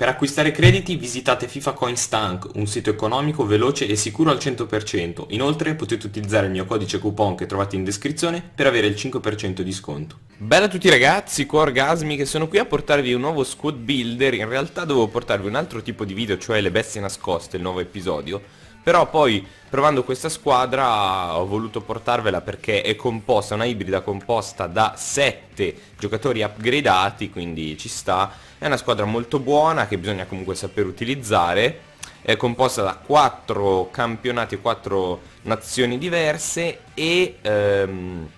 Per acquistare crediti visitate FIFA Coin Stank, un sito economico, veloce e sicuro al 100%. Inoltre potete utilizzare il mio codice coupon che trovate in descrizione per avere il 5% di sconto. Bella a tutti ragazzi, qua Orgasmi che sono qui a portarvi un nuovo squad builder. In realtà dovevo portarvi un altro tipo di video, cioè le bestie nascoste, il nuovo episodio però poi provando questa squadra ho voluto portarvela perché è composta, una ibrida composta da 7 giocatori upgradati, quindi ci sta. È una squadra molto buona che bisogna comunque saper utilizzare. È composta da 4 campionati e 4 nazioni diverse e ehm,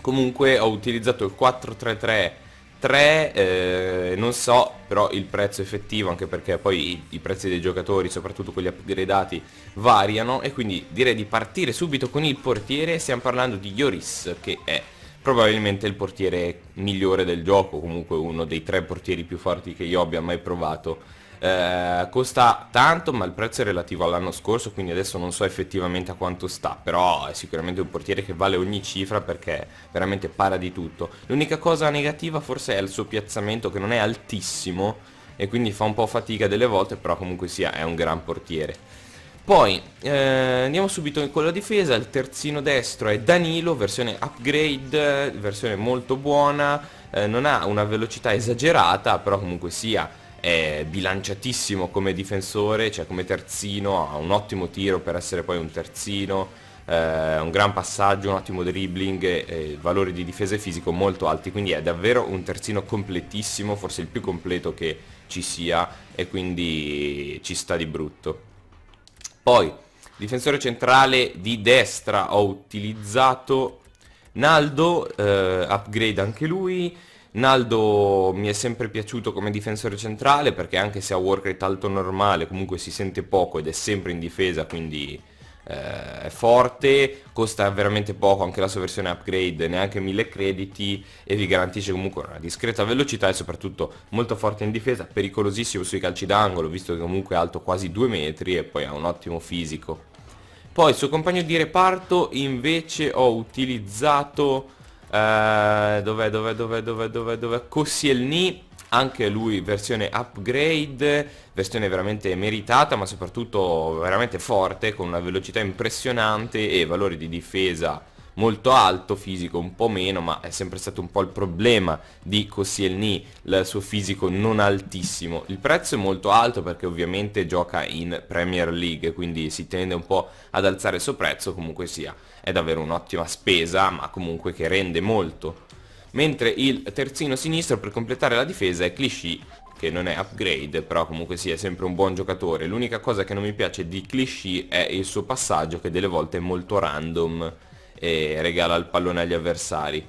comunque ho utilizzato il 4-3-3 3 eh, non so però il prezzo effettivo anche perché poi i, i, prezzi dei giocatori soprattutto quelli upgradati variano e quindi direi di partire subito con il portiere stiamo parlando di Yoris che è probabilmente il portiere migliore del gioco comunque uno dei tre portieri più forti che io abbia mai provato eh, costa tanto ma il prezzo è relativo all'anno scorso quindi adesso non so effettivamente a quanto sta però è sicuramente un portiere che vale ogni cifra perché veramente para di tutto l'unica cosa negativa forse è il suo piazzamento che non è altissimo e quindi fa un po' fatica delle volte però comunque sia è un gran portiere poi eh, andiamo subito con la difesa, il terzino destro è Danilo, versione upgrade, versione molto buona, eh, non ha una velocità esagerata, però comunque sia è bilanciatissimo come difensore, cioè come terzino, ha un ottimo tiro per essere poi un terzino, eh, un gran passaggio, un ottimo dribbling, eh, valori di difesa e fisico molto alti, quindi è davvero un terzino completissimo, forse il più completo che ci sia e quindi ci sta di brutto. Poi, difensore centrale di destra ho utilizzato Naldo, eh, upgrade anche lui, Naldo mi è sempre piaciuto come difensore centrale perché anche se ha work rate alto normale comunque si sente poco ed è sempre in difesa quindi eh, è forte, costa veramente poco anche la sua versione upgrade, neanche mille crediti e vi garantisce comunque una discreta velocità e soprattutto molto forte in difesa, pericolosissimo sui calci d'angolo visto che comunque è alto quasi 2 metri e poi ha un ottimo fisico. Poi il suo compagno di reparto invece ho utilizzato eh, dov'è, dov'è, dov'è, dov'è, dov'è, dov'è? Koscielny, anche lui versione upgrade, versione veramente meritata ma soprattutto veramente forte con una velocità impressionante e valori di difesa molto alto, fisico un po' meno, ma è sempre stato un po' il problema di Koscielny, il suo fisico non altissimo. Il prezzo è molto alto perché ovviamente gioca in Premier League, quindi si tende un po' ad alzare il suo prezzo, comunque sia, è davvero un'ottima spesa, ma comunque che rende molto. Mentre il terzino sinistro per completare la difesa è Clichy, che non è upgrade, però comunque sia sì, sempre un buon giocatore. L'unica cosa che non mi piace di Clichy è il suo passaggio che delle volte è molto random e regala il pallone agli avversari.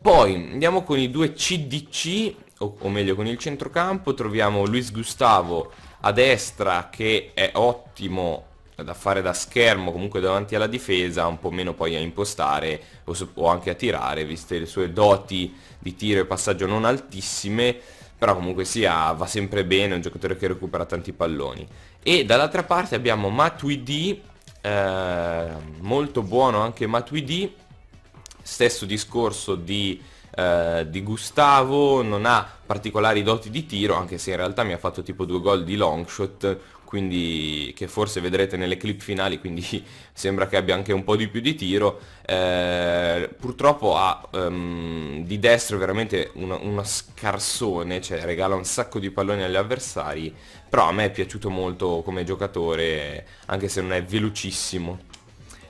Poi andiamo con i due CDC, o, o meglio con il centrocampo, troviamo Luis Gustavo a destra che è ottimo da fare da schermo comunque davanti alla difesa, un po' meno poi a impostare o, o, anche a tirare, viste le sue doti di tiro e passaggio non altissime, però comunque sia va sempre bene, è un giocatore che recupera tanti palloni. E dall'altra parte abbiamo Matuidi eh, molto buono anche Matuidi, stesso discorso di, eh, di, Gustavo, non ha particolari doti di tiro, anche se in realtà mi ha fatto tipo due gol di long shot, quindi che forse vedrete nelle clip finali, quindi sembra che abbia anche un po' di più di tiro. Eh, purtroppo ha um, di destro veramente una scarsone, cioè regala un sacco di palloni agli avversari, però a me è piaciuto molto come giocatore, anche se non è velocissimo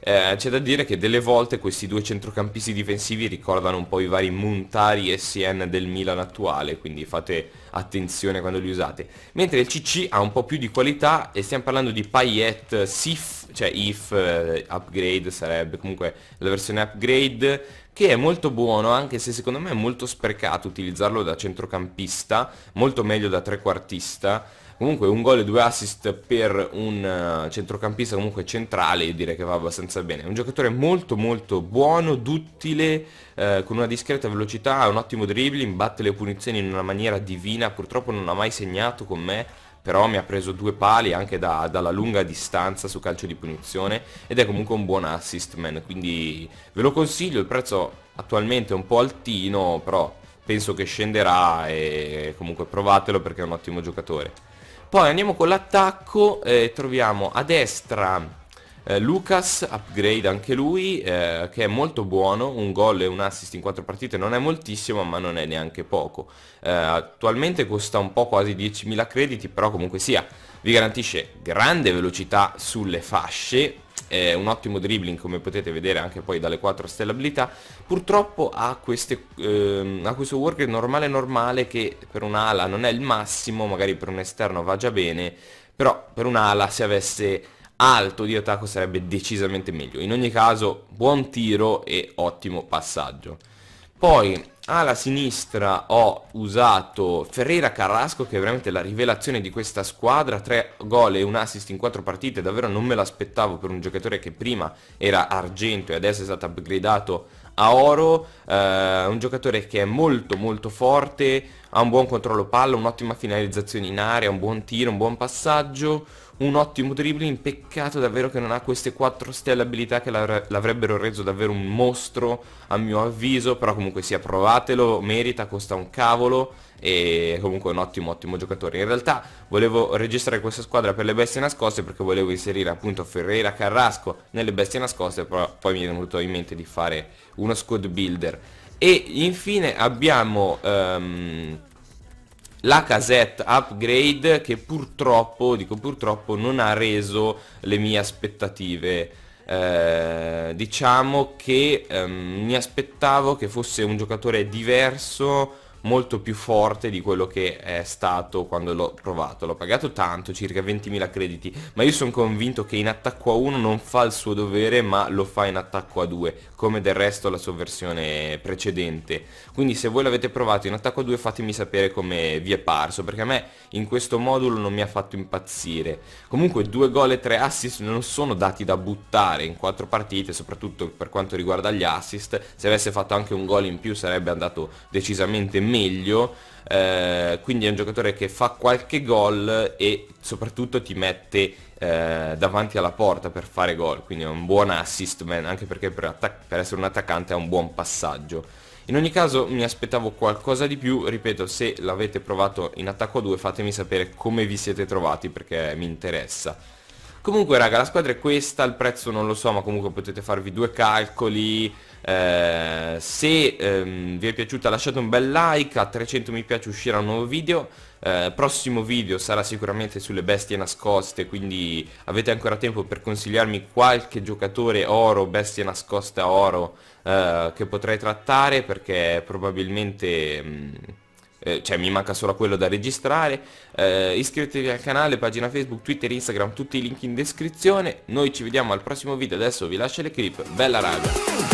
eh, c'è da dire che delle volte questi due centrocampisti difensivi ricordano un po' i vari Montari e Sien del Milan attuale, quindi fate attenzione quando li usate. Mentre il CC ha un po' più di qualità e stiamo parlando di Payet SIF, cioè IF eh, upgrade sarebbe comunque la versione upgrade che è molto buono anche se secondo me è molto sprecato utilizzarlo da centrocampista, molto meglio da trequartista comunque un gol e due assist per un eh, centrocampista comunque centrale io direi che va abbastanza bene è un giocatore molto molto buono duttile eh, con una discreta velocità ha un ottimo dribbling batte le punizioni in una maniera divina purtroppo non ha mai segnato con me però mi ha preso due pali anche da, dalla lunga distanza su calcio di punizione ed è comunque un buon assist man, quindi ve lo consiglio, il prezzo attualmente è un po' altino, però penso che scenderà e comunque provatelo perché è un ottimo giocatore. Poi andiamo con l'attacco, eh, troviamo a destra eh, Lucas, upgrade anche lui, eh, che è molto buono, un gol e un assist in 4 partite non è moltissimo ma non è neanche poco. Eh, attualmente costa un po' quasi 10.000 crediti, però comunque sia, vi garantisce grande velocità sulle fasce, è un ottimo dribbling come potete vedere anche poi dalle 4 stelle abilità, purtroppo ha, queste, ehm, ha questo worker normale normale che per un'ala non è il massimo, magari per un esterno va già bene, però per un'ala se avesse alto di attacco sarebbe decisamente meglio. In ogni caso buon tiro e ottimo passaggio. Poi alla sinistra ho usato Ferreira Carrasco che è veramente la rivelazione di questa squadra, 3 gol e un assist in 4 partite, davvero non me l'aspettavo per un giocatore che prima era argento e adesso è stato upgradato a oro, eh, un giocatore che è molto molto forte, ha un buon controllo palla, un'ottima finalizzazione in area, un buon tiro, un buon passaggio, un ottimo dribbling, peccato davvero che non ha queste 4 stelle abilità che l'avrebbero reso davvero un mostro a mio avviso, però comunque sia provatelo, merita, costa un cavolo e comunque un ottimo ottimo giocatore. In realtà volevo registrare questa squadra per le bestie nascoste perché volevo inserire appunto Ferreira Carrasco nelle bestie nascoste, però poi mi è venuto in mente di fare uno squad builder. E infine abbiamo... Um, la casetta upgrade che purtroppo, dico purtroppo, non ha reso le mie aspettative. Eh, diciamo che ehm, mi aspettavo che fosse un giocatore diverso, molto più forte di quello che è stato quando l'ho provato. L'ho pagato tanto, circa 20.000 crediti, ma io sono convinto che in attacco a 1 non fa il suo dovere, ma lo fa in attacco a 2, come del resto la sua versione precedente. Quindi se voi l'avete provato in attacco a 2 fatemi sapere come vi è parso, perché a me in questo modulo non mi ha fatto impazzire. Comunque 2 gol e 3 assist non sono dati da buttare in 4 partite, soprattutto per quanto riguarda gli assist. Se avesse fatto anche un gol in più sarebbe andato decisamente meglio meglio, eh, quindi è un giocatore che fa qualche gol e soprattutto ti mette eh, davanti alla porta per fare gol, quindi è un buon assist man, anche perché per, per essere un attaccante è un buon passaggio. In ogni caso mi aspettavo qualcosa di più, ripeto se l'avete provato in attacco 2 fatemi sapere come vi siete trovati perché mi interessa. Comunque raga la squadra è questa, il prezzo non lo so ma comunque potete farvi due calcoli eh, Se ehm, vi è piaciuta lasciate un bel like, a 300 mi piace uscirà un nuovo video eh, Prossimo video sarà sicuramente sulle bestie nascoste quindi avete ancora tempo per consigliarmi qualche giocatore oro, bestia nascosta oro eh, Che potrei trattare perché probabilmente... Mh, mm, eh, cioè mi manca solo quello da registrare, eh, iscrivetevi al canale, pagina Facebook, Twitter, Instagram, tutti i link in descrizione, noi ci vediamo al prossimo video, adesso vi lascio le clip, bella raga!